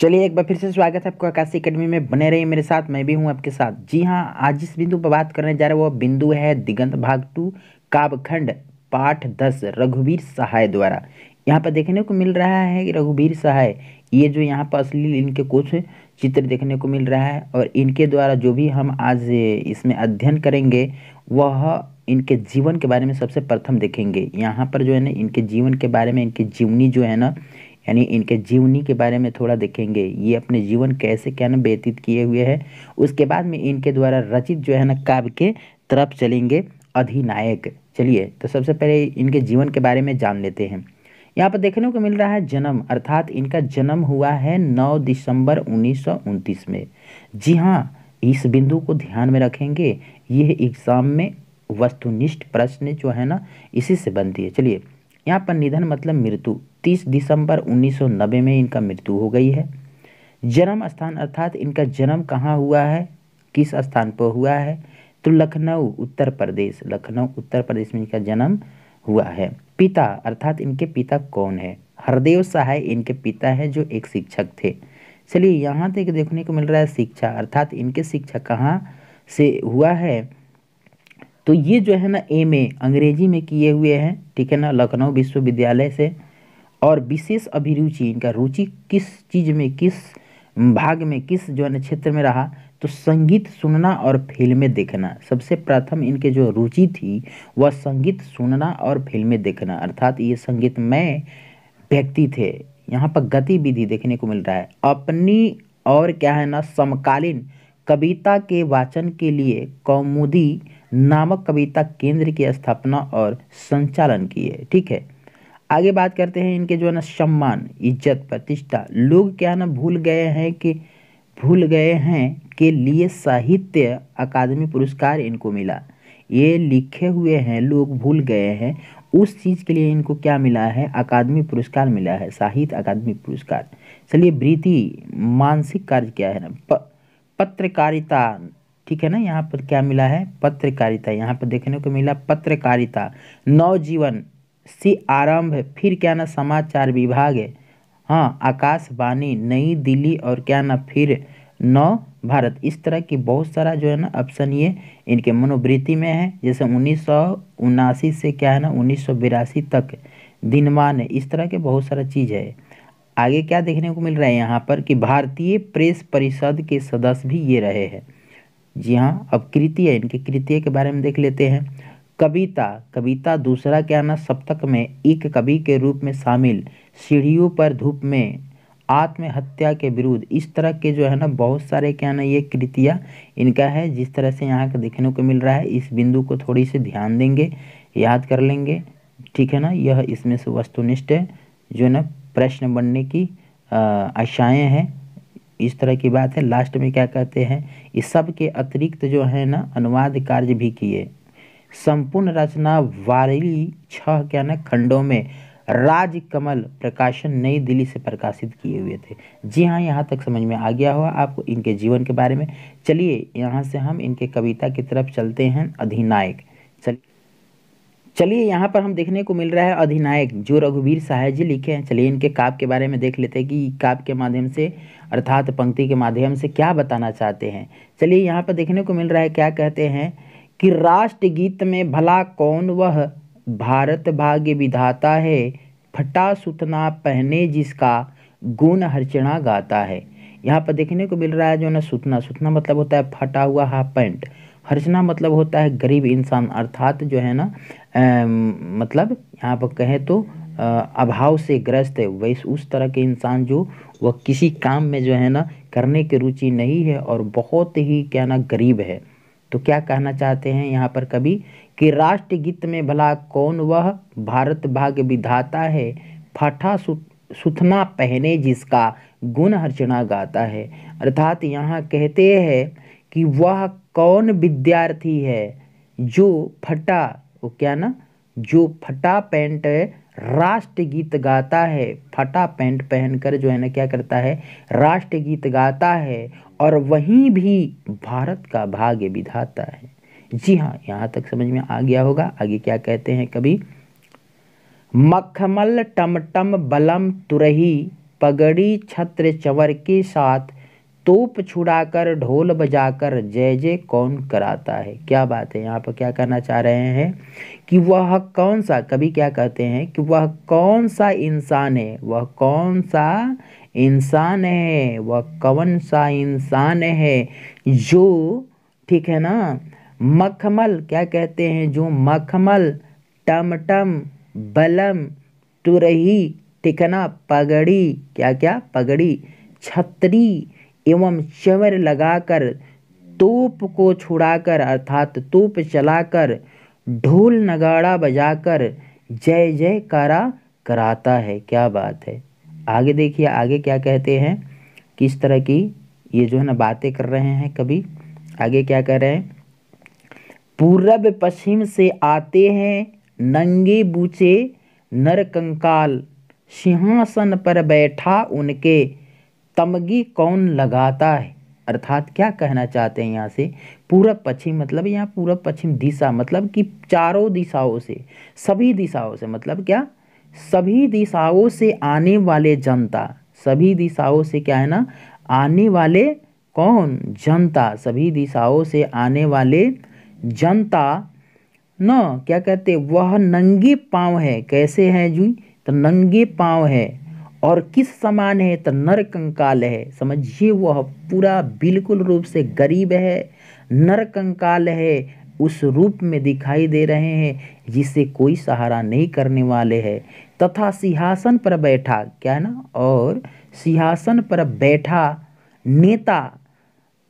चलिए एक बार फिर से स्वागत है आपका आकाशी अकेडमी में बने रहिए मेरे साथ मैं भी हूँ आपके साथ जी हाँ आज जिस बिंदु पर बात करने जा रहे हैं वह बिंदु है दिगंत भाग टू काबखंड पाठ दस रघुवीर सहाय द्वारा यहाँ पर देखने को मिल रहा है कि रघुवीर सहाय ये जो यहाँ पर असली इनके कुछ चित्र देखने को मिल रहा है और इनके द्वारा जो भी हम आज इसमें अध्ययन करेंगे वह इनके जीवन के बारे में सबसे प्रथम देखेंगे यहाँ पर जो है ना इनके जीवन के बारे में इनकी जीवनी जो है ना यानी इनके जीवनी के बारे में थोड़ा देखेंगे ये अपने जीवन कैसे क्या ना व्यतीत किए हुए हैं उसके बाद में इनके द्वारा रचित जो है ना काव्य के तरफ चलेंगे अधिनायक चलिए तो सबसे पहले इनके जीवन के बारे में जान लेते हैं यहाँ पर देखने को मिल रहा है जन्म अर्थात इनका जन्म हुआ है 9 दिसंबर उन्नीस में जी हाँ इस बिंदु को ध्यान में रखेंगे यह एग्ज़ाम में वस्तुनिष्ठ प्रश्न जो है ना इसी से बनती है चलिए यहाँ पर निधन मतलब मृत्यु 30 दिसंबर 1990 में इनका मृत्यु हो गई है जन्म स्थान अर्थात इनका जन्म कहाँ हुआ है किस स्थान पर हुआ है तो लखनऊ उत्तर प्रदेश लखनऊ उत्तर प्रदेश में इनका जन्म हुआ है पिता अर्थात इनके पिता कौन है हरदेव सहाय इनके पिता है जो एक शिक्षक थे चलिए यहाँ तक देखने को मिल रहा है शिक्षा अर्थात इनके शिक्षा कहाँ से हुआ है तो ये जो है ना एम ए अंग्रेजी में किए हुए हैं ठीक है ना लखनऊ विश्वविद्यालय से और विशेष अभिरुचि इनका रुचि किस चीज़ में किस भाग में किस जो है ना क्षेत्र में रहा तो संगीत सुनना और फिल्में देखना सबसे प्रथम इनके जो रुचि थी वह संगीत सुनना और फिल्में देखना अर्थात ये संगीतमय व्यक्ति थे यहाँ पर गतिविधि देखने को मिल रहा है अपनी और क्या है ना समकालीन कविता के वाचन के लिए कौमुदी नामक कविता केंद्र की स्थापना और संचालन की है ठीक है आगे बात करते हैं इनके जो है ना सम्मान इज्जत प्रतिष्ठा लोग क्या ना भूल गए हैं कि भूल गए हैं के लिए साहित्य अकादमी पुरस्कार इनको मिला ये लिखे हुए हैं लोग भूल गए हैं उस चीज़ के लिए इनको क्या मिला है अकादमी पुरस्कार मिला है साहित्य अकादमी पुरस्कार चलिए वृत्ति मानसिक कार्य क्या है ना प, पत्रकारिता ठीक है ना यहाँ पर क्या मिला है पत्रकारिता यहाँ पर देखने को मिला पत्रकारिता नवजीवन सी आरंभ फिर क्या ना समाचार विभाग है हाँ आकाशवाणी नई दिल्ली और क्या ना फिर नौ भारत इस तरह की बहुत सारा जो है ना ऑप्शन ये इनके मनोवृत्ति में है जैसे उन्नीस से क्या है ना उन्नीस तक दिनमान इस तरह के बहुत सारा चीज़ है आगे क्या देखने को मिल रहा है यहाँ पर कि भारतीय प्रेस परिषद के सदस्य भी ये रहे हैं जी हाँ अब कृतिया इनके कृतिया के बारे में देख लेते हैं कविता कविता दूसरा क्या ना सप्तक में एक कवि के रूप में शामिल सीढ़ियों पर धूप में आत्महत्या के विरुद्ध इस तरह के जो है ना बहुत सारे क्या ना ये कृतियाँ इनका है जिस तरह से यहाँ का देखने को मिल रहा है इस बिंदु को थोड़ी सी ध्यान देंगे याद कर लेंगे ठीक है ना यह इसमें से वस्तुनिष्ठ जो है ना प्रश्न बनने की आशाएँ हैं इस तरह की बात है लास्ट में क्या कहते हैं इस सब के अतिरिक्त जो है ना अनुवाद कार्य भी किए संपूर्ण रचना वारिली छह क्या ना खंडों में राजकमल प्रकाशन नई दिल्ली से प्रकाशित किए हुए थे जी हाँ यहाँ तक समझ में आ गया होगा आपको इनके जीवन के बारे में चलिए यहाँ से हम इनके कविता की तरफ चलते हैं अधिनायक चलिए चलिए यहाँ पर हम देखने को मिल रहा है अधिनायक जो रघुवीर सहाय जी लिखे हैं चलिए इनके काव्य के बारे में देख लेते हैं कि काव्य के माध्यम से अर्थात पंक्ति के माध्यम से क्या बताना चाहते हैं चलिए यहाँ पर देखने को मिल रहा है क्या कहते हैं कि राष्ट्रगीत में भला कौन वह भारत भाग्य विधाता है फटा सुतना पहने जिसका गुण हर्चना गाता है यहाँ पर देखने को मिल रहा है जो ना सुतना सुतना मतलब होता है फटा हुआ हाफ पैंट हर्षना मतलब होता है गरीब इंसान अर्थात जो है ना मतलब यहाँ पर कहें तो आ, अभाव से ग्रस्त है वैसे उस तरह के इंसान जो वह किसी काम में जो है ना करने की रुचि नहीं है और बहुत ही क्या ना गरीब है तो क्या कहना चाहते हैं यहाँ पर कभी कि राष्ट्रगीत में भला कौन वह भारत भाग्य विधाता है फटा सु, सुथना पहने जिसका गुण हर्चना गाता है अर्थात यहाँ कहते हैं कि वह कौन विद्यार्थी है जो फटा वो क्या ना जो फटा पैंट राष्ट्रगीत गाता है फटा पैंट पहनकर जो है ना क्या करता है राष्ट्रगीत गाता है और वहीं भी भारत का भाग्य विधाता है जी हाँ यहाँ तक समझ में आ गया होगा आगे क्या कहते हैं कभी मखमल टमटम बलम तुरही पगड़ी छत्र चवर के साथ तोप छुड़ाकर ढोल बजाकर जय जय कौन कराता है क्या बात है यहाँ पर क्या कहना चाह रहे हैं कि वह कौन सा कभी क्या कहते हैं कि वह कौन सा इंसान है वह कौन सा इंसान है वह कौन सा इंसान है जो ठीक है ना मखमल क्या कहते हैं जो मखमल टमटम बलम तुरही ठीक है ना पगड़ी क्या क्या पगड़ी छतरी एवं चवर लगाकर तोप को छुड़ाकर अर्थात तोप चलाकर ढोल नगाड़ा बजाकर जय कारा कराता है क्या बात है आगे देखिए आगे क्या कहते हैं किस तरह की ये जो है ना बातें कर रहे हैं कभी आगे क्या कह रहे हैं पूरब पश्चिम से आते हैं नंगे बूचे नर कंकाल सिंहासन पर बैठा उनके तमगी कौन लगाता है अर्थात क्या कहना चाहते हैं यहाँ से पूरब पश्चिम मतलब यहाँ पूरब पश्चिम दिशा मतलब कि चारों दिशाओं से सभी दिशाओं से मतलब क्या सभी दिशाओं से आने वाले जनता सभी दिशाओं से क्या है ना आने वाले कौन जनता सभी दिशाओं से आने वाले जनता न क्या कहते वह नंगे पांव है कैसे हैं जी तो नंगे पाँव है और किस समान है तो नर कंकाल है समझिए वह पूरा बिल्कुल रूप से गरीब है नर कंकाल है उस रूप में दिखाई दे रहे हैं जिसे कोई सहारा नहीं करने वाले है तथा सिंहासन पर बैठा क्या है ना और सिंहासन पर बैठा नेता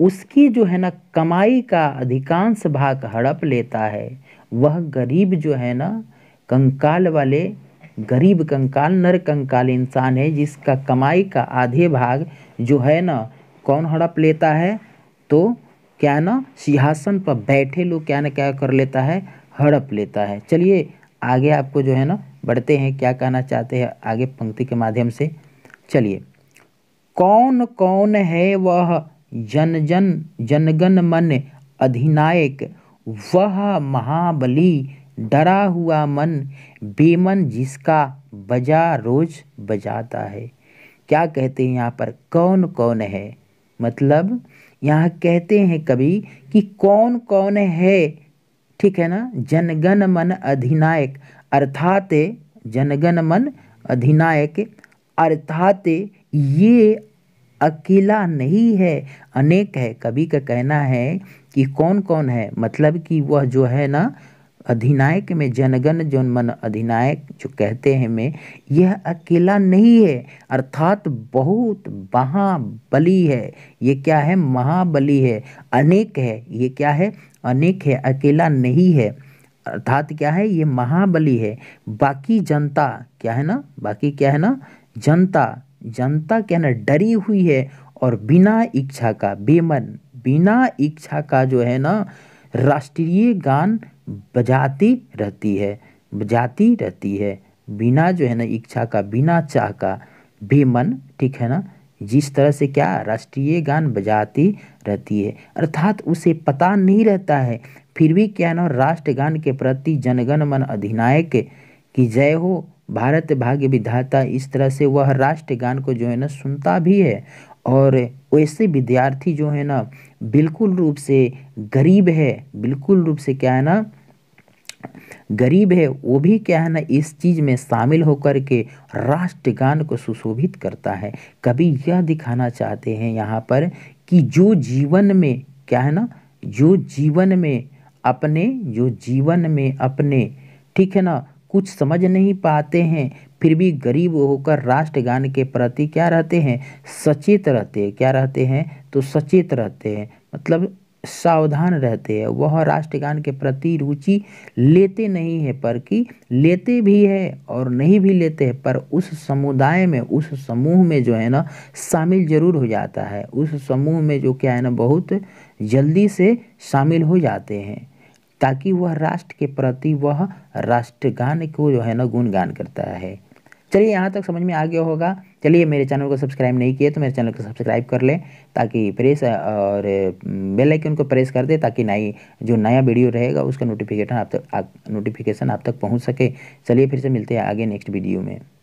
उसकी जो है ना कमाई का अधिकांश भाग हड़प लेता है वह गरीब जो है ना कंकाल वाले गरीब कंकाल नर कंकाल इंसान है जिसका कमाई का आधे भाग जो है ना कौन हड़प लेता है तो क्या ना सिंहासन पर बैठे लोग क्या ना क्या कर लेता है हड़प लेता है चलिए आगे आपको जो है ना बढ़ते हैं क्या कहना चाहते हैं आगे पंक्ति के माध्यम से चलिए कौन कौन है वह जन जन जनगण मन अधिनायक वह महाबली डरा हुआ मन बेमन जिसका बजा रोज बजाता है क्या कहते हैं यहाँ पर कौन कौन है मतलब यहाँ कहते हैं कभी कि कौन कौन है ठीक है ना जनगण मन अधिनायक अर्थात जनगण मन अधिनायक अर्थात ये अकेला नहीं है अनेक है कभी का कहना है कि कौन कौन है मतलब कि वह जो है ना अधिनायक में जनगण जन मन अधिनायक जो कहते हैं मैं यह अकेला नहीं है अर्थात बहुत महाबली है ये क्या है महाबली है अनेक है ये क्या है अनेक है अकेला नहीं है अर्थात क्या है ये महाबली है बाकी जनता क्या है ना बाकी क्या है ना जनता जनता क्या ना डरी हुई है और बिना इच्छा का बेमन बिना इच्छा का जो है ना राष्ट्रीय गान बजाती रहती है बजाती रहती है बिना जो है ना इच्छा का बिना चाह का भी मन ठीक है ना जिस तरह से क्या राष्ट्रीय गान बजाती रहती है अर्थात उसे पता नहीं रहता है फिर भी क्या ना राष्ट्रगान के प्रति जनगण मन अधिनायक की जय हो भारत भाग्य विधाता इस तरह से वह राष्ट्रगान को जो है ना सुनता भी है और वैसे विद्यार्थी जो है ना बिल्कुल रूप से गरीब है बिल्कुल रूप से क्या है ना गरीब है वो भी क्या है ना इस चीज़ में शामिल होकर के राष्ट्रगान को सुशोभित करता है कभी यह दिखाना चाहते हैं यहाँ पर कि जो जीवन में क्या है ना जो जीवन में अपने जो जीवन में अपने ठीक है ना कुछ समझ नहीं पाते हैं फिर भी गरीब होकर राष्ट्रगान के प्रति क्या रहते हैं सचेत रहते हैं क्या रहते हैं तो सचेत रहते हैं मतलब सावधान रहते हैं वह राष्ट्रगान के प्रति रुचि लेते नहीं है पर कि लेते भी है और नहीं भी लेते हैं पर उस समुदाय में उस समूह में जो है ना शामिल जरूर हो जाता है उस समूह में जो क्या है ना बहुत जल्दी से शामिल हो जाते हैं ताकि वह राष्ट्र के प्रति वह राष्ट्रगान को जो है ना गुणगान करता है चलिए यहाँ तक समझ में आ गया होगा चलिए मेरे चैनल को सब्सक्राइब नहीं किए तो मेरे चैनल को सब्सक्राइब कर लें ताकि प्रेस और बेल आइकन को प्रेस कर दे ताकि नई जो नया वीडियो रहेगा उसका नोटिफिकेशन आप तक नोटिफिकेशन आप तक पहुँच सके चलिए फिर से मिलते हैं आगे नेक्स्ट वीडियो में